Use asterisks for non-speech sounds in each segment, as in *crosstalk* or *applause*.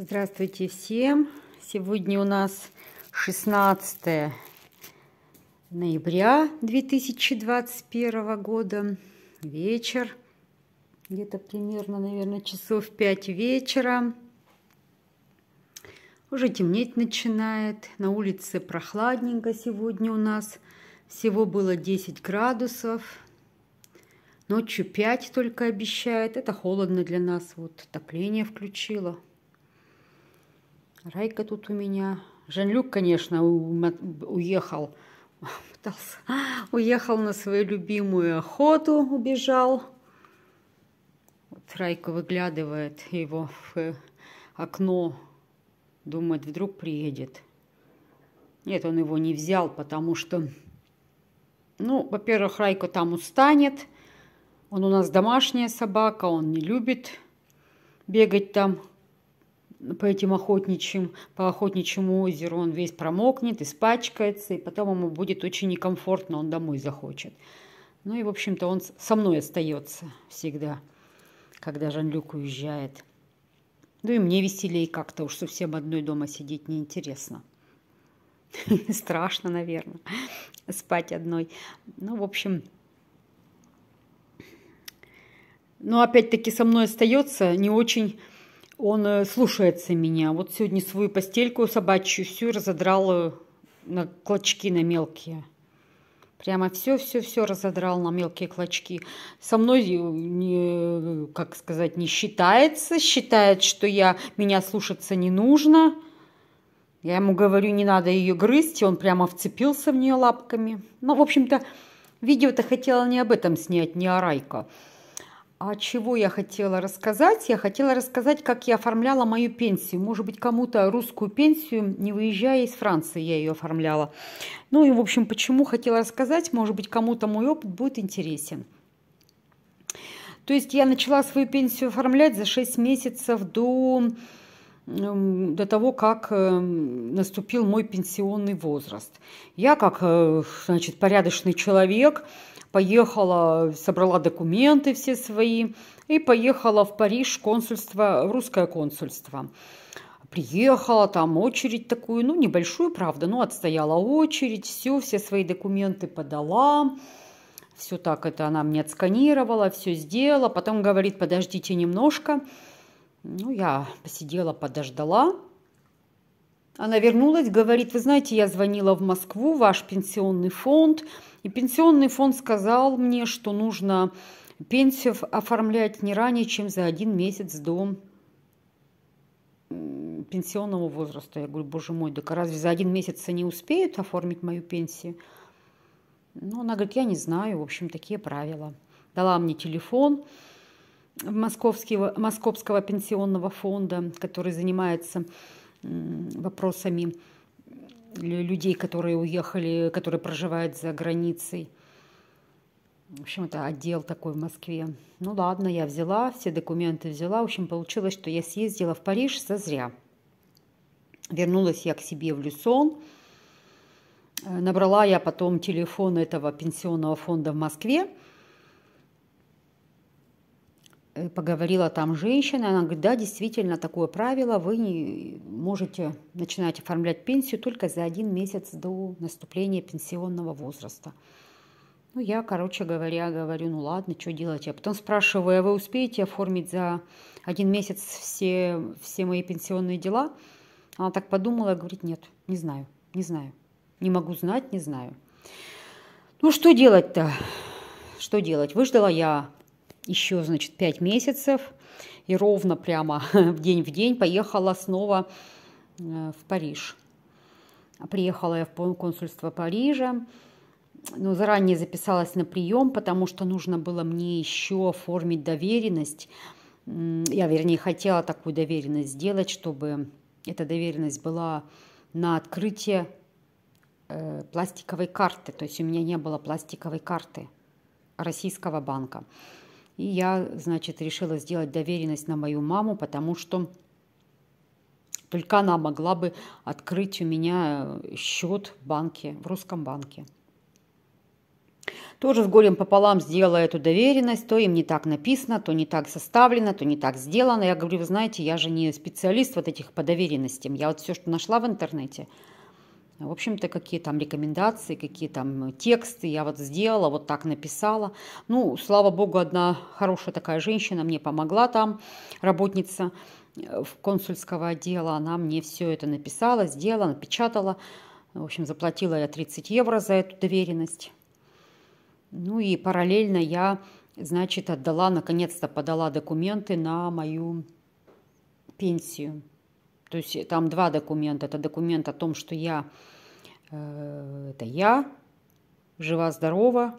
Здравствуйте всем! Сегодня у нас 16 ноября 2021 года, вечер, где-то примерно, наверное, часов 5 вечера. Уже темнеть начинает, на улице прохладненько сегодня у нас, всего было 10 градусов, ночью 5 только обещает, это холодно для нас, вот отопление включила – Райка тут у меня. Жанлюк, конечно, уехал. Пытался. Уехал на свою любимую охоту, убежал. Вот Райка выглядывает его в э, окно. Думает, вдруг приедет. Нет, он его не взял, потому что, ну, во-первых, Райка там устанет. Он у нас домашняя собака, он не любит бегать там по этим охотничьим, по охотничьему озеру он весь промокнет, испачкается, и потом ему будет очень некомфортно, он домой захочет. Ну и, в общем-то, он со мной остается всегда, когда Жан-Люк уезжает. Ну и мне веселее как-то, уж совсем одной дома сидеть неинтересно. *laughs* Страшно, наверное, спать одной. Ну, в общем, но ну, опять-таки со мной остается не очень он э, слушается меня. Вот сегодня свою постельку собачью всю разодрал э, на клочки, на мелкие. Прямо все-все-все разодрал на мелкие клочки. Со мной, э, не, как сказать, не считается. Считает, что я, меня слушаться не нужно. Я ему говорю, не надо ее грызть. И он прямо вцепился в нее лапками. Ну, в общем-то, видео-то хотела не об этом снять, не о Райка. А чего я хотела рассказать? Я хотела рассказать, как я оформляла мою пенсию. Может быть, кому-то русскую пенсию, не выезжая из Франции, я ее оформляла. Ну и, в общем, почему хотела рассказать, может быть, кому-то мой опыт будет интересен. То есть я начала свою пенсию оформлять за 6 месяцев до Эм, до того, как эм, наступил мой пенсионный возраст. Я, как э, значит, порядочный человек, поехала, собрала документы все свои и поехала в Париж консульство, русское консульство. Приехала, там очередь такую, ну, небольшую, правда, но отстояла очередь, все, все свои документы подала, все так это она мне отсканировала, все сделала, потом говорит, подождите немножко, ну, я посидела, подождала. Она вернулась, говорит, вы знаете, я звонила в Москву, ваш пенсионный фонд, и пенсионный фонд сказал мне, что нужно пенсию оформлять не ранее, чем за один месяц до пенсионного возраста. Я говорю, боже мой, да разве за один месяц они успеют оформить мою пенсию? Ну, она говорит, я не знаю, в общем, такие правила. Дала мне телефон, Московского, Московского пенсионного фонда, который занимается вопросами людей, которые уехали, которые проживают за границей. В общем, это отдел такой в Москве. Ну ладно, я взяла, все документы взяла. В общем, получилось, что я съездила в Париж зазря. Вернулась я к себе в Люсон. Э, набрала я потом телефон этого пенсионного фонда в Москве. Э, поговорила там женщина, она говорит, да, действительно, такое правило, вы не можете начинать оформлять пенсию только за один месяц до наступления пенсионного возраста. Ну, я, короче говоря, говорю, ну ладно, что делать? Я потом спрашиваю, а вы успеете оформить за один месяц все, все мои пенсионные дела? Она так подумала, говорит, нет, не знаю, не знаю. Не могу знать, не знаю. Ну, что делать-то? Что делать? Выждала я еще, значит, 5 месяцев. И ровно прямо *laughs* в день в день поехала снова э, в Париж. Приехала я в консульство Парижа. но заранее записалась на прием, потому что нужно было мне еще оформить доверенность. Я, вернее, хотела такую доверенность сделать, чтобы эта доверенность была на открытие э, пластиковой карты. То есть у меня не было пластиковой карты российского банка. И я, значит, решила сделать доверенность на мою маму, потому что только она могла бы открыть у меня э, счет в банке, в русском банке. Тоже с горем пополам сделала эту доверенность, то им не так написано, то не так составлено, то не так сделано. Я говорю, вы знаете, я же не специалист вот этих по доверенностям. Я вот все, что нашла в интернете – в общем-то, какие там рекомендации, какие там тексты я вот сделала, вот так написала. Ну, слава богу, одна хорошая такая женщина мне помогла там, работница э, в консульского отдела, она мне все это написала, сделала, напечатала. В общем, заплатила я 30 евро за эту доверенность. Ну и параллельно я, значит, отдала, наконец-то подала документы на мою пенсию. То есть э, там два документа. Это документ о том, что я, э, это я, жива-здорова,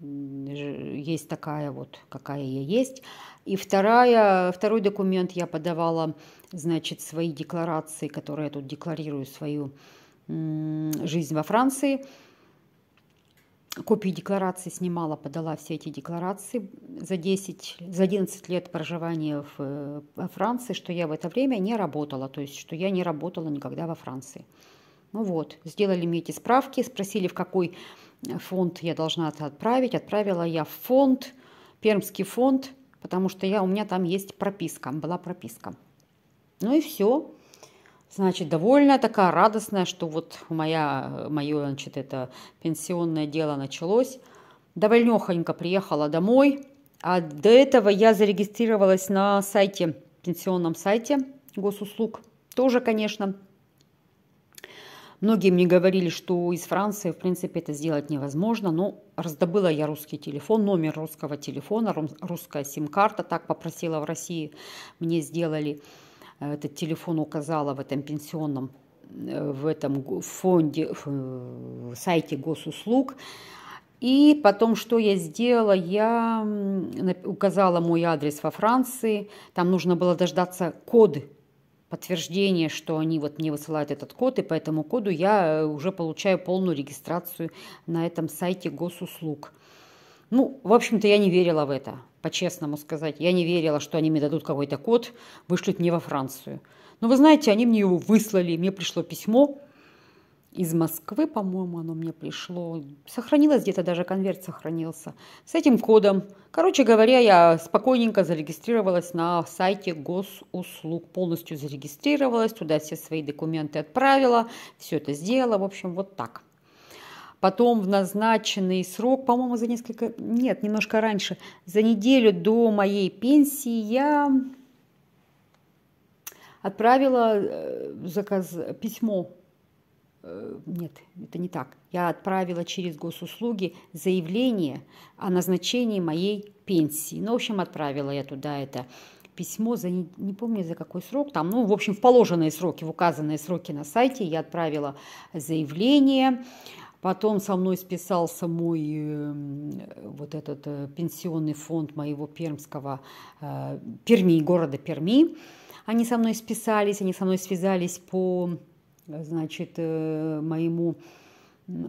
есть такая вот, какая я есть. И вторая, второй документ я подавала, значит, свои декларации, которые я тут декларирую, свою жизнь во Франции – копии декларации снимала, подала все эти декларации за 10, за 11 лет проживания в, во Франции, что я в это время не работала, то есть что я не работала никогда во Франции. Ну вот, сделали мне эти справки, спросили, в какой фонд я должна это отправить. Отправила я в фонд, Пермский фонд, потому что я, у меня там есть прописка, была прописка. Ну и все. Значит, довольно такая, радостная, что вот моя, мое, значит, это пенсионное дело началось. Довольнехонько приехала домой. А до этого я зарегистрировалась на сайте, пенсионном сайте госуслуг. Тоже, конечно, Многие мне говорили, что из Франции, в принципе, это сделать невозможно, но раздобыла я русский телефон, номер русского телефона, русская сим-карта, так попросила в России, мне сделали. Э, этот телефон указала в этом пенсионном э, в этом фонде, в э, сайте госуслуг. И потом, что я сделала, я указала мой адрес во Франции. Там нужно было дождаться коды подтверждения, что они вот мне высылают этот код, и по этому коду я уже получаю полную регистрацию на этом сайте госуслуг. Ну, в общем-то, я не верила в это, по-честному сказать. Я не верила, что они мне дадут какой-то код, вышлют мне во Францию. Но вы знаете, они мне его выслали, мне пришло письмо из Москвы, по-моему, оно мне пришло. Сохранилось где-то, даже конверт сохранился. С этим кодом. Короче говоря, я спокойненько зарегистрировалась на сайте госуслуг. Полностью зарегистрировалась, туда все свои документы отправила, все это сделала. В общем, вот так. Потом в назначенный срок, по-моему, за несколько, нет, немножко раньше, за неделю до моей пенсии я отправила э, заказ, письмо. Э, нет, это не так. Я отправила через госуслуги заявление о назначении моей пенсии. Ну, в общем, отправила я туда это письмо за не, не помню за какой срок там ну в общем в положенные сроки в указанные сроки на сайте я отправила заявление Потом со мной списался мой эм, вот этот э, пенсионный фонд моего пермского, э, Перми, города Перми. Они со мной списались, они со мной связались по, значит, э, моему,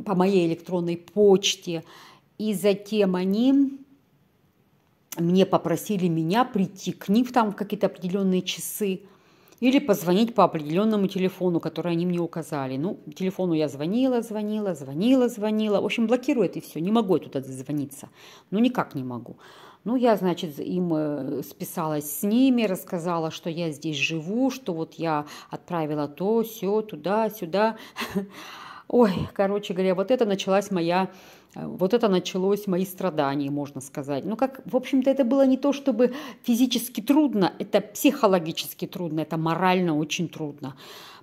по моей электронной почте. И затем они мне попросили меня прийти к ним там в какие-то определенные часы – или позвонить по определенному телефону, который они мне указали. Ну, телефону я звонила, звонила, звонила, звонила. В общем, блокирует и все. Не могу я туда звониться. Ну, никак не могу. Ну, я, значит, им э, списалась с ними, рассказала, что я здесь живу, что вот я отправила то, все, туда, сюда. *laughs* Ой, короче говоря, вот это началась моя, э, вот это началось мои страдания, можно сказать. Ну, как, в общем-то, это было не то, чтобы физически трудно, это психологически трудно, это морально очень трудно.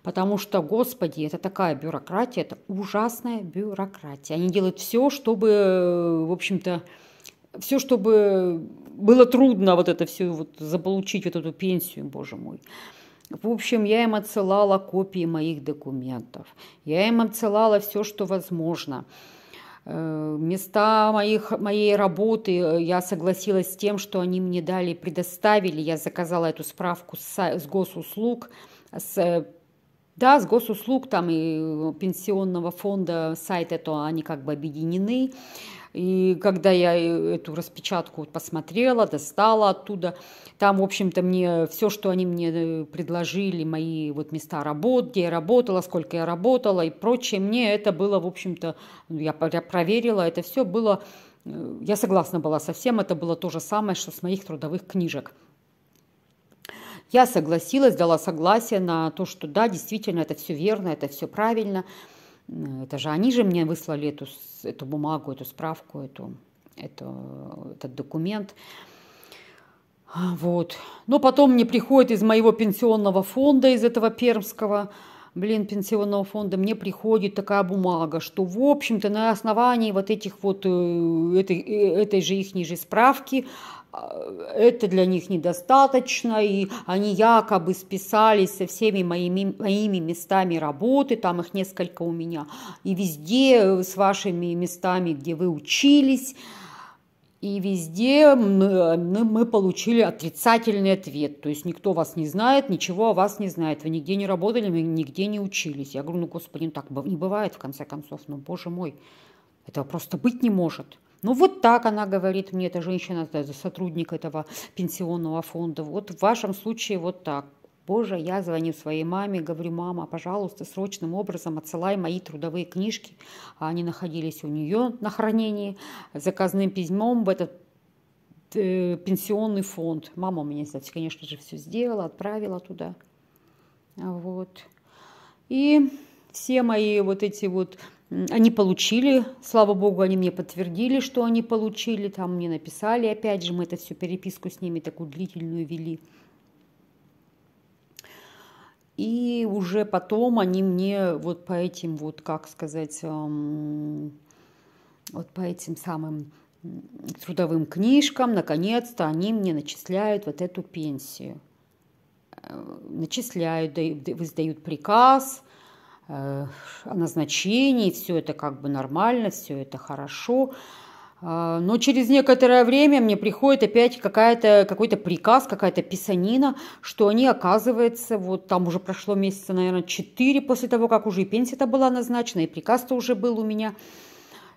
Потому что, господи, это такая бюрократия, это ужасная бюрократия. Они делают все, чтобы, э, в общем-то, все, чтобы было трудно вот это все вот заполучить, вот эту пенсию, боже мой. В общем, я им отсылала копии моих документов. Я им отсылала все, что возможно э, места моих, моей работы, э, я согласилась с тем, что они мне дали, предоставили, я заказала эту справку с, с госуслуг, с, э, да, с госуслуг там и пенсионного фонда, сайт это, они как бы объединены, и когда я э, эту распечатку посмотрела, достала оттуда, там, в общем-то, мне все, что они мне э, предложили, мои вот места работ, где я работала, сколько я работала и прочее, мне это было, в общем-то, ну, я проверила, это все было, э, я согласна была со всем, это было то же самое, что с моих трудовых книжек. Я согласилась, дала согласие на то, что да, действительно, это все верно, это все правильно. Э, это же они же мне выслали эту, эту бумагу, эту справку, эту, эту, этот документ. А, вот. Но потом мне приходит из моего пенсионного фонда, из этого пермского, блин, пенсионного фонда, мне приходит такая бумага, что, в общем-то, на основании вот этих вот, э, этой, э, этой же их ниже справки Э, это для них недостаточно, и они якобы списались со всеми моими, моими местами работы, там их несколько у меня, и везде э, с вашими местами, где вы учились, и везде мы, э, мы получили отрицательный ответ. То есть никто вас не знает, ничего о вас не знает. Вы нигде не работали, вы нигде не учились. Я говорю, ну, господи, ну так не бывает, в конце концов. Ну, боже мой, этого просто быть не может. Ну вот так она говорит мне, эта женщина, сотрудник этого пенсионного фонда. Вот в вашем случае вот так. Боже, я звоню своей маме, говорю, мама, пожалуйста, срочным образом отсылай мои трудовые книжки. Они находились у нее на хранении заказным письмом в этот э, пенсионный фонд. Мама у меня, кстати, конечно же, все сделала, отправила туда. Вот. И все мои вот эти вот они получили, слава богу, они мне подтвердили, что они получили, там мне написали, опять же, мы это всю переписку с ними такую длительную вели. И уже потом они мне вот по этим, вот как сказать, эм, вот по этим самым трудовым книжкам, наконец-то они мне начисляют вот эту пенсию. Э, начисляют, выдают приказ, Э, о назначении, все это как бы нормально, все это хорошо. А, но через некоторое время мне приходит опять какая-то, какой-то приказ, какая-то писанина, что они, оказывается, вот там уже прошло месяца, наверное, 4 после того, как уже и пенсия-то была назначена, и приказ-то уже был у меня.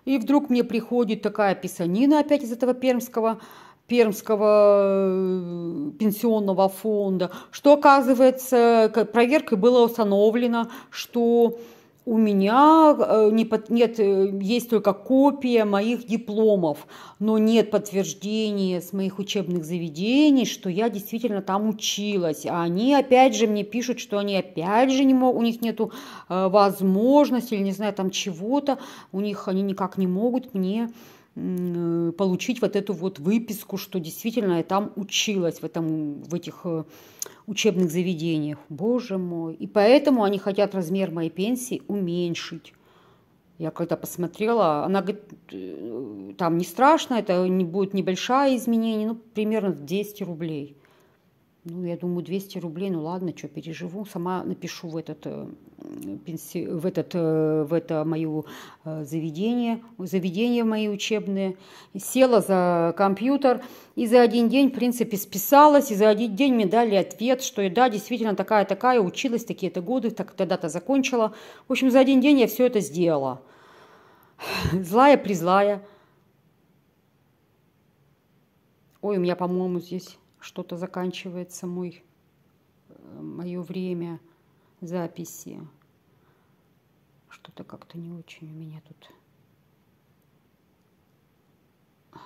И вдруг мне приходит такая писанина опять из этого пермского Пермского э, пенсионного фонда, что, оказывается, проверкой было установлено, что у меня э, нет, э, есть только копия моих дипломов, но нет подтверждения с моих учебных заведений, что я действительно там училась. А они опять же мне пишут, что они опять же не могут, у них нет возможности или не знаю там чего-то, у них они никак не могут мне Э, получить вот эту вот выписку, что действительно я там училась в, этом, в этих э, учебных заведениях. Боже мой. И поэтому они хотят размер моей пенсии уменьшить. Я когда посмотрела, она говорит, «Э, там не страшно, это не будет небольшое изменение, ну, примерно в 200 рублей ну, я думаю, 200 рублей, ну ладно, что, переживу. Сама напишу в этот, э, в этот, э, в это мое э, заведение, заведение мои учебные. Села за компьютер и за один день, в принципе, списалась, и за один день мне дали ответ, что да, действительно такая-такая, училась такие-то годы, так тогда-то закончила. В общем, за один день я все это сделала. *sighs* Злая-призлая. Ой, у меня, по-моему, здесь что-то заканчивается мой, э, мое время записи. Что-то как-то не очень у меня тут.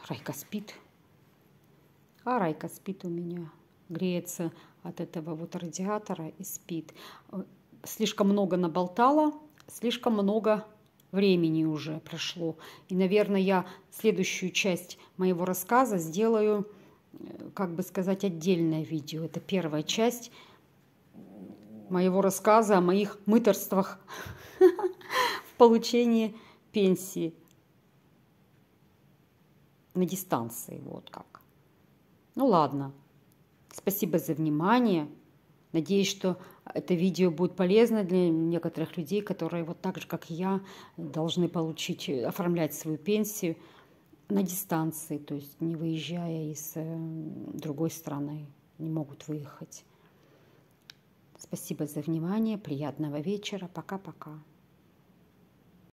Райка спит. А Райка спит у меня. Греется от этого вот радиатора и спит. Э, слишком много наболтала, слишком много времени уже прошло. И, наверное, я следующую часть моего рассказа сделаю как бы сказать, отдельное видео. Это первая часть моего рассказа о моих мыторствах *laughs* в получении пенсии на дистанции, вот как. Ну ладно, спасибо за внимание. Надеюсь, что это видео будет полезно для некоторых людей, которые вот так же, как и я, должны получить, оформлять свою пенсию – на дистанции, то есть не выезжая из э, другой страны, не могут выехать. Спасибо за внимание, приятного вечера, пока-пока.